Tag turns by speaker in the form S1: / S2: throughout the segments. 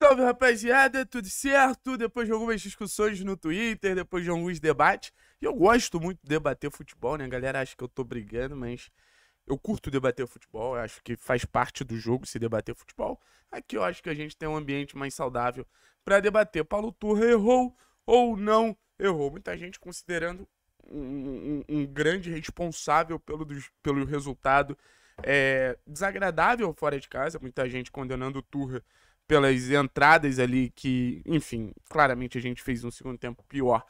S1: Salve rapaziada, tudo certo? Depois de algumas discussões no Twitter, depois de alguns debates, e eu gosto muito de debater futebol, né? A galera acha que eu tô brigando, mas eu curto debater futebol, eu acho que faz parte do jogo se debater futebol. Aqui eu acho que a gente tem um ambiente mais saudável para debater. Paulo Turra errou ou não errou? Muita gente considerando um, um, um grande responsável pelo, pelo resultado é, desagradável fora de casa, muita gente condenando o Turra pelas entradas ali que, enfim, claramente a gente fez um segundo tempo pior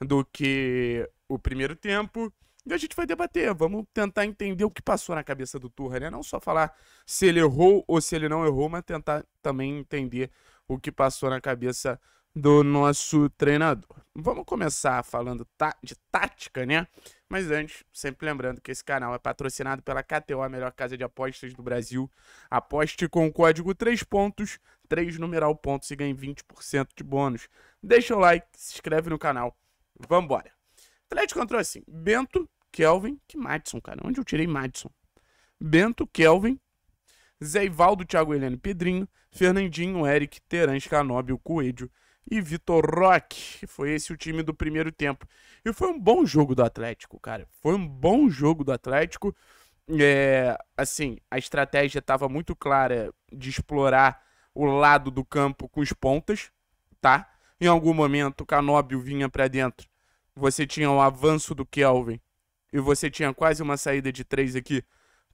S1: do que o primeiro tempo. E a gente vai debater, vamos tentar entender o que passou na cabeça do Turra, né? Não só falar se ele errou ou se ele não errou, mas tentar também entender o que passou na cabeça do nosso treinador. Vamos começar falando tá, de tática, né? Mas antes, sempre lembrando que esse canal é patrocinado pela KTO, a melhor casa de apostas do Brasil. Aposte com o código 3 pontos, 3 numeral pontos e ganhe 20% de bônus. Deixa o like, se inscreve no canal. Vambora. Atlético entrou assim: Bento, Kelvin, que Madison, cara. Onde eu tirei Madison? Bento, Kelvin, Zé Ivaldo, Thiago Heleno, Pedrinho, Fernandinho, Eric, Terãs, Canóbio, Coelho, e Vitor Roque. Foi esse o time do primeiro tempo. E foi um bom jogo do Atlético, cara. Foi um bom jogo do Atlético. É, assim, a estratégia estava muito clara de explorar o lado do campo com os pontas, tá? Em algum momento o Canóbio vinha para dentro. Você tinha um avanço do Kelvin e você tinha quase uma saída de três aqui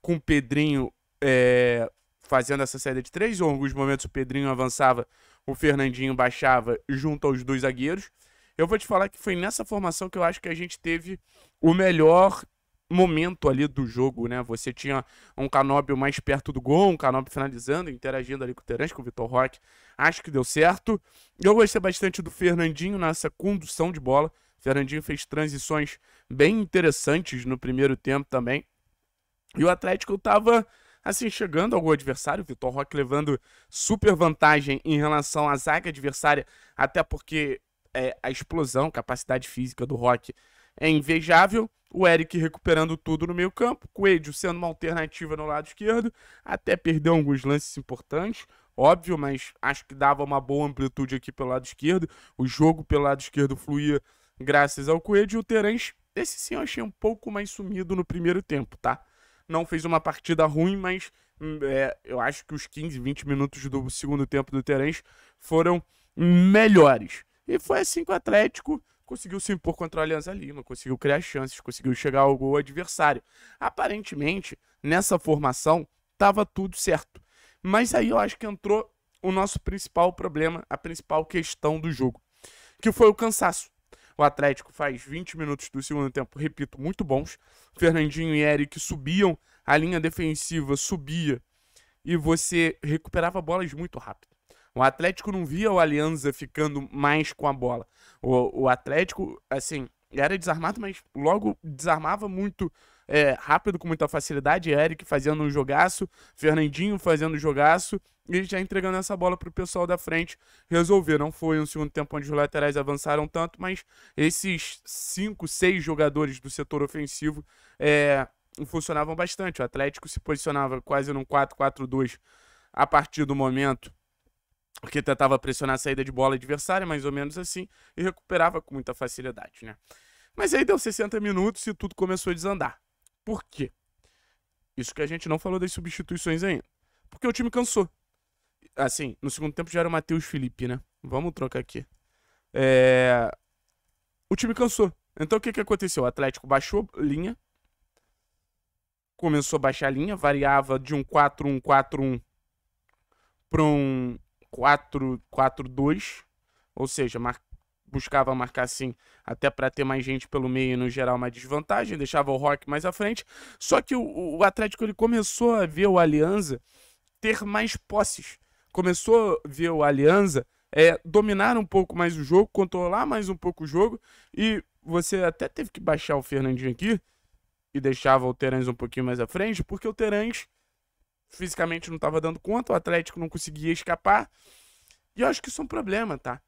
S1: com o Pedrinho é, fazendo essa série de três. Em alguns momentos o Pedrinho avançava, o Fernandinho baixava junto aos dois zagueiros. Eu vou te falar que foi nessa formação que eu acho que a gente teve o melhor momento ali do jogo, né? Você tinha um Canóbio mais perto do gol, um Canóbio finalizando, interagindo ali com o Terence, com o Vitor Roque. Acho que deu certo. Eu gostei bastante do Fernandinho nessa condução de bola. O Fernandinho fez transições bem interessantes no primeiro tempo também. E o Atlético tava Assim, chegando ao gol adversário, Vitor Roque levando super vantagem em relação à zaga adversária, até porque é, a explosão, capacidade física do Roque é invejável. O Eric recuperando tudo no meio campo, Coelho sendo uma alternativa no lado esquerdo, até perdeu alguns lances importantes, óbvio, mas acho que dava uma boa amplitude aqui pelo lado esquerdo. O jogo pelo lado esquerdo fluía graças ao Coelho e o Terence, esse sim eu achei um pouco mais sumido no primeiro tempo, tá? não fez uma partida ruim, mas hum, é, eu acho que os 15, 20 minutos do segundo tempo do Terence foram melhores. E foi assim que o Atlético conseguiu se impor contra o Alianza Lima, conseguiu criar chances, conseguiu chegar ao gol adversário. Aparentemente, nessa formação, estava tudo certo. Mas aí eu acho que entrou o nosso principal problema, a principal questão do jogo, que foi o cansaço. O Atlético faz 20 minutos do segundo tempo, repito, muito bons. Fernandinho e Eric subiam, a linha defensiva subia e você recuperava bolas muito rápido. O Atlético não via o Alianza ficando mais com a bola. O, o Atlético, assim, era desarmado, mas logo desarmava muito é, rápido com muita facilidade. Eric fazendo um jogaço, Fernandinho fazendo um jogaço e já entregando essa bola para o pessoal da frente resolver. Não foi um segundo tempo onde os laterais avançaram tanto, mas esses cinco, seis jogadores do setor ofensivo é, funcionavam bastante. O Atlético se posicionava quase num 4-4-2 a partir do momento que tentava pressionar a saída de bola adversária, mais ou menos assim, e recuperava com muita facilidade, né? Mas aí deu 60 minutos e tudo começou a desandar. Por quê? Isso que a gente não falou das substituições ainda. Porque o time cansou. Assim, no segundo tempo já era o Matheus Felipe, né? Vamos trocar aqui. É... O time cansou. Então o que, que aconteceu? O Atlético baixou linha. Começou a baixar a linha. Variava de um 4-1-4-1 para um 4-4-2. Ou seja, marcando buscava marcar assim, até para ter mais gente pelo meio e no geral uma desvantagem, deixava o Rock mais à frente. Só que o, o Atlético ele começou a ver o Alianza ter mais posses, começou a ver o Alianza é, dominar um pouco mais o jogo, controlar mais um pouco o jogo e você até teve que baixar o Fernandinho aqui e deixava o Terãs um pouquinho mais à frente, porque o Terãs fisicamente não estava dando conta, o Atlético não conseguia escapar. E eu acho que isso é um problema, tá?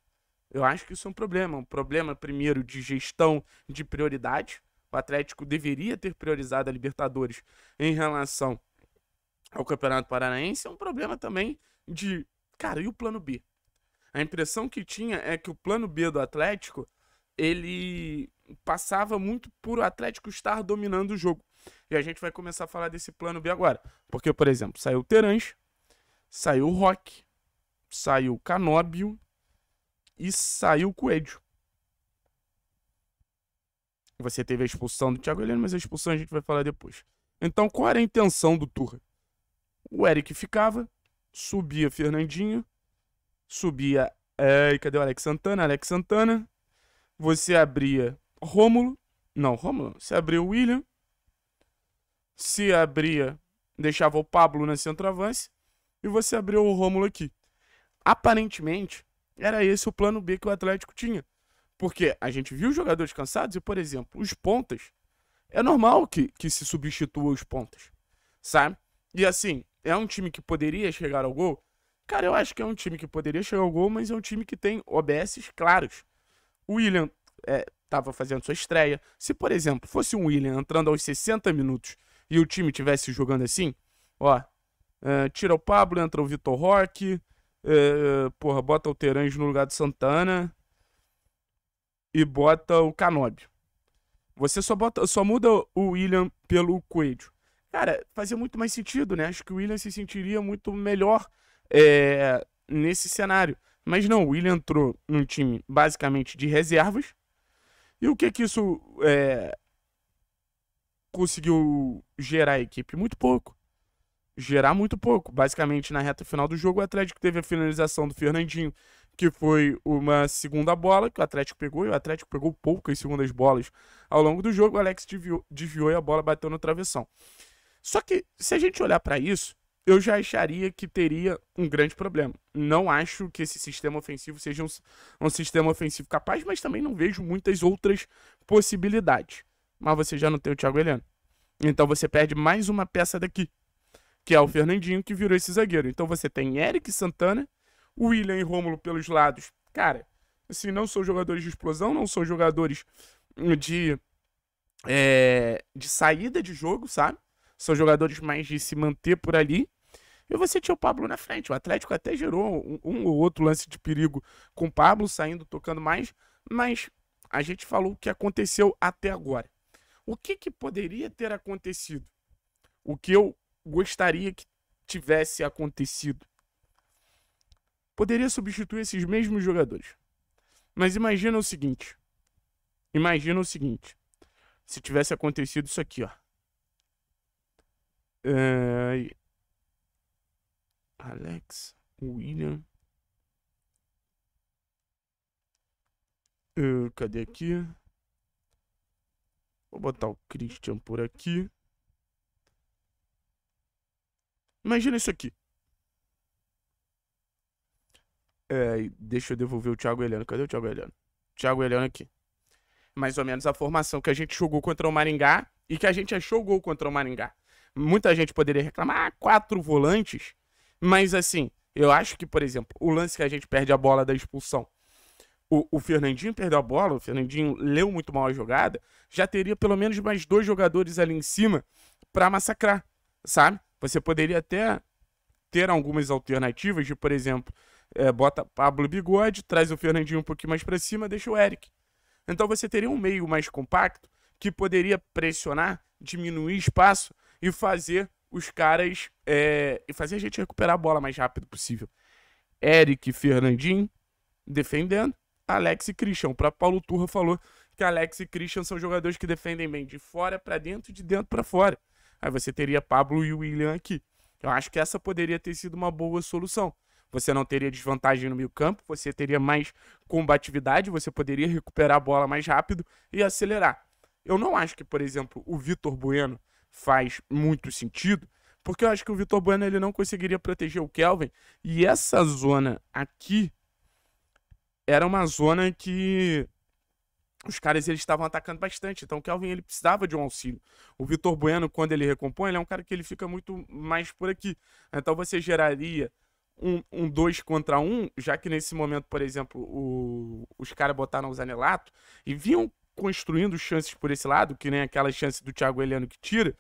S1: Eu acho que isso é um problema. Um problema, primeiro, de gestão de prioridade O Atlético deveria ter priorizado a Libertadores em relação ao Campeonato Paranaense. É um problema também de. Cara, e o plano B? A impressão que tinha é que o plano B do Atlético ele passava muito por o Atlético estar dominando o jogo. E a gente vai começar a falar desse plano B agora. Porque, por exemplo, saiu o Terãs, saiu o Rock, saiu o Canóbio, e saiu o Coelho. Você teve a expulsão do Thiago Heleno, mas a expulsão a gente vai falar depois. Então, qual era a intenção do Turra? O Eric ficava, subia Fernandinho, subia. É, cadê o Alex Santana? Alex Santana. Você abria Rômulo. Não, Rômulo. Você abria o William. Se abria. Deixava o Pablo na centroavance. E você abria o Rômulo aqui. Aparentemente, era esse o plano B que o Atlético tinha. Porque a gente viu os jogadores cansados e, por exemplo, os pontas. É normal que, que se substitua os pontas, sabe? E assim, é um time que poderia chegar ao gol? Cara, eu acho que é um time que poderia chegar ao gol, mas é um time que tem OBS claros. O William estava é, fazendo sua estreia. Se, por exemplo, fosse um William entrando aos 60 minutos e o time tivesse jogando assim, ó, eh, tira o Pablo, entra o Vitor Roque, é, é, porra, bota o Terange no lugar do Santana e bota o Canobi. Você só, bota, só muda o William pelo Coelho. Cara, fazia muito mais sentido, né? Acho que o William se sentiria muito melhor é, nesse cenário. Mas não, o William entrou num time basicamente de reservas. E o que que isso é, conseguiu gerar a equipe? Muito pouco gerar muito pouco. Basicamente, na reta final do jogo, o Atlético teve a finalização do Fernandinho, que foi uma segunda bola que o Atlético pegou, e o Atlético pegou poucas segundas bolas ao longo do jogo. O Alex desviou, desviou e a bola bateu no travessão. Só que, se a gente olhar para isso, eu já acharia que teria um grande problema. Não acho que esse sistema ofensivo seja um, um sistema ofensivo capaz, mas também não vejo muitas outras possibilidades. Mas você já não tem o Thiago Heleno. Então você perde mais uma peça daqui que é o Fernandinho, que virou esse zagueiro. Então você tem Eric Santana, William e Rômulo pelos lados. Cara, assim, não são jogadores de explosão, não são jogadores de, é, de saída de jogo, sabe? São jogadores mais de se manter por ali. E você tinha o Pablo na frente. O Atlético até gerou um, um ou outro lance de perigo com o Pablo saindo, tocando mais. Mas a gente falou o que aconteceu até agora. O que, que poderia ter acontecido? O que eu gostaria que tivesse acontecido. Poderia substituir esses mesmos jogadores. Mas imagina o seguinte. Imagina o seguinte. Se tivesse acontecido isso aqui, ó. Alex, William. Uh, cadê aqui? Vou botar o Christian por aqui. Imagina isso aqui. É, deixa eu devolver o Thiago Heliano. Cadê o Thiago Heliano? Thiago Heliano aqui. Mais ou menos a formação que a gente jogou contra o Maringá e que a gente achou gol contra o Maringá. Muita gente poderia reclamar, ah, quatro volantes. Mas assim, eu acho que, por exemplo, o lance que a gente perde a bola da expulsão. O, o Fernandinho perdeu a bola, o Fernandinho leu muito mal a jogada. Já teria pelo menos mais dois jogadores ali em cima para massacrar, sabe? Você poderia até ter algumas alternativas de, por exemplo, é, bota Pablo Bigode, traz o Fernandinho um pouquinho mais para cima, deixa o Eric. Então você teria um meio mais compacto que poderia pressionar, diminuir espaço e fazer os caras é, e fazer a gente recuperar a bola mais rápido possível. Eric Fernandinho defendendo, Alex e Christian. O próprio Paulo Turra falou que Alex e Christian são jogadores que defendem bem de fora para dentro e de dentro para fora. Aí você teria Pablo e William aqui. Eu acho que essa poderia ter sido uma boa solução. Você não teria desvantagem no meio campo, você teria mais combatividade, você poderia recuperar a bola mais rápido e acelerar. Eu não acho que, por exemplo, o Vitor Bueno faz muito sentido, porque eu acho que o Vitor Bueno ele não conseguiria proteger o Kelvin. E essa zona aqui era uma zona que os caras eles estavam atacando bastante. Então o Kelvin ele precisava de um auxílio. O Vitor Bueno, quando ele recompõe, ele é um cara que ele fica muito mais por aqui. Então você geraria um, um dois contra um, já que nesse momento, por exemplo, o, os caras botaram o Zanelato e vinham construindo chances por esse lado, que nem aquela chance do Thiago Heleno que tira.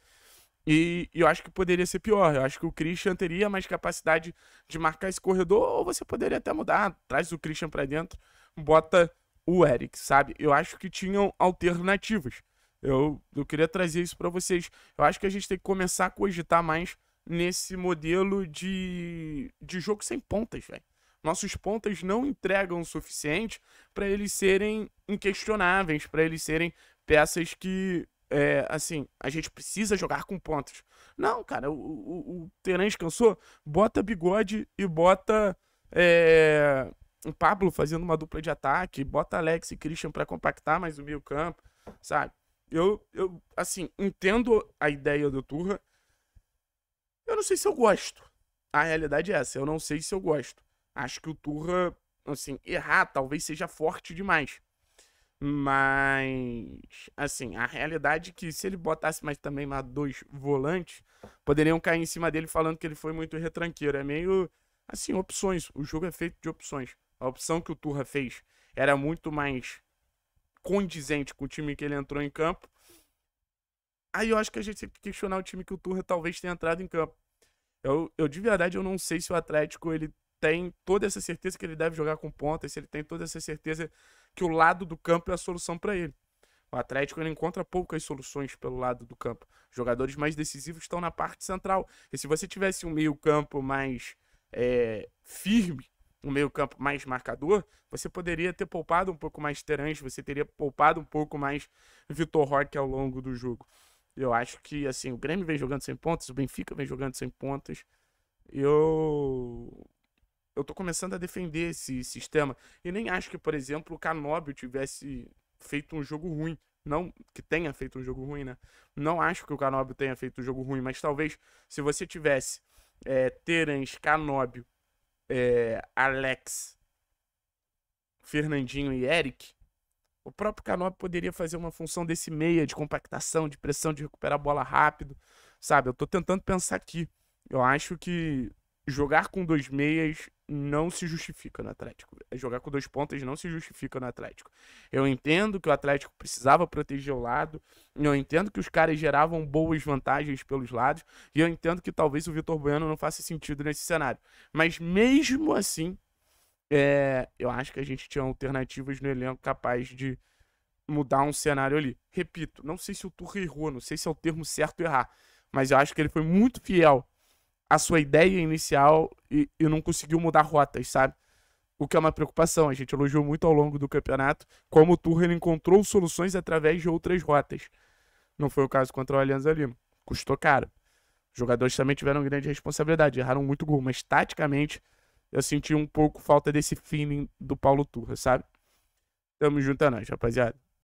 S1: E, e, eu acho que poderia ser pior. Eu acho que o Christian teria mais capacidade de marcar esse corredor, ou você poderia até mudar, traz o Christian para dentro, bota o Eric, sabe? Eu acho que tinham alternativas. Eu, eu queria trazer isso para vocês. Eu acho que a gente tem que começar a cogitar mais nesse modelo de, de jogo sem pontas, velho. Nossos pontas não entregam o suficiente para eles serem inquestionáveis, para eles serem peças que, é, assim, a gente precisa jogar com pontas. Não, cara, o, o, o Terence cansou, bota bigode e bota é, um Pablo fazendo uma dupla de ataque, bota Alex e Christian para compactar mais o meio campo, sabe? Eu, eu, assim, entendo a ideia do Turra. Eu não sei se eu gosto. A realidade é essa, eu não sei se eu gosto. Acho que o Turra, assim, errar talvez seja forte demais. Mas, assim, a realidade é que se ele botasse mais também mais dois volantes, poderiam cair em cima dele falando que ele foi muito retranqueiro. É meio, assim, opções. O jogo é feito de opções. A opção que o Turra fez era muito mais condizente com o time que ele entrou em campo. Aí eu acho que a gente tem que questionar o time que o Turra talvez tenha entrado em campo. Eu, eu de verdade eu não sei se o Atlético ele tem toda essa certeza que ele deve jogar com ponta, se ele tem toda essa certeza que o lado do campo é a solução para ele. O Atlético ele encontra poucas soluções pelo lado do campo. Os jogadores mais decisivos estão na parte central. E se você tivesse um meio-campo mais é, firme, um meio-campo mais marcador, você poderia ter poupado um pouco mais Terãs, você teria poupado um pouco mais Vitor Roque ao longo do jogo. Eu acho que assim, o Grêmio vem jogando sem pontas, o Benfica vem jogando sem pontas. Eu eu tô começando a defender esse sistema e nem acho que, por exemplo, o Canobio tivesse feito um jogo ruim. Não que tenha feito um jogo ruim, né? Não acho que o Canobio tenha feito um jogo ruim, mas talvez se você tivesse é, eh, Terans, é, Alex, Fernandinho e Eric, o próprio Canop poderia fazer uma função desse meia, de compactação, de pressão, de recuperar a bola rápido, sabe? Eu tô tentando pensar aqui. Eu acho que jogar com dois meias não se justifica no Atlético. É, jogar com dois pontas não se justifica no Atlético. Eu entendo que o Atlético precisava proteger o lado, eu entendo que os caras geravam boas vantagens pelos lados, e eu entendo que talvez o Vitor Bueno não faça sentido nesse cenário. Mas mesmo assim, é, eu acho que a gente tinha alternativas no elenco capaz de mudar um cenário ali. Repito, não sei se o Turri errou, não sei se é o termo certo errar, mas eu acho que ele foi muito fiel a sua ideia inicial e, e não conseguiu mudar rotas, sabe? O que é uma preocupação. A gente elogiou muito ao longo do campeonato como o Tuchel encontrou soluções através de outras rotas. Não foi o caso contra o Alianza Lima. Custou caro. Os jogadores também tiveram grande responsabilidade, erraram muito gol, mas taticamente eu senti um pouco falta desse feeling do Paulo Turra, sabe? Tamo junto a é nós, rapaziada.